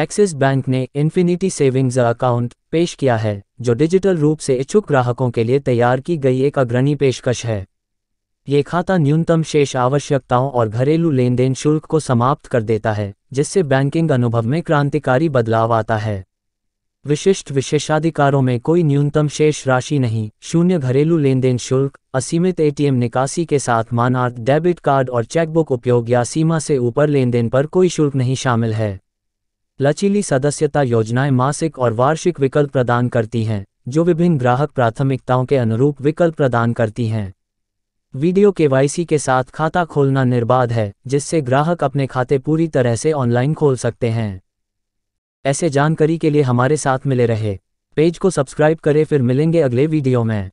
axis bank ने infinity savings account पेश किया है जो डिजिटल रूप से इच्छुक ग्राहकों के लिए तैयार की गई एक अग्रणी पेशकश है ये खाता न्यूनतम शेष आवश्यकताओं और घरेलू लेन देन शुल्क को समाप्त कर देता है जिससे बैंकिंग अनुभव में क्रांतिकारी बदलाव आता है विशिष्ट विशेषाधिकारों में कोई न्यूनतम शेष राशि नहीं शून्य घरेलू लेन देन शुल्क असीमित एटीएम निकासी के साथ मानार्थ डेबिट कार्ड और चेकबुक उपयोग या सीमा से ऊपर लेन देन पर कोई शुल्क नहीं शामिल है लचीली सदस्यता योजनाएं मासिक और वार्षिक विकल्प प्रदान करती हैं जो विभिन्न ग्राहक प्राथमिकताओं के अनुरूप विकल्प प्रदान करती हैं वीडियो केवाईसी के साथ खाता खोलना निर्बाध है जिससे ग्राहक अपने खाते पूरी तरह से ऑनलाइन खोल सकते हैं ऐसे जानकारी के लिए हमारे साथ मिले रहे पेज को सब्सक्राइब करें फिर मिलेंगे अगले वीडियो में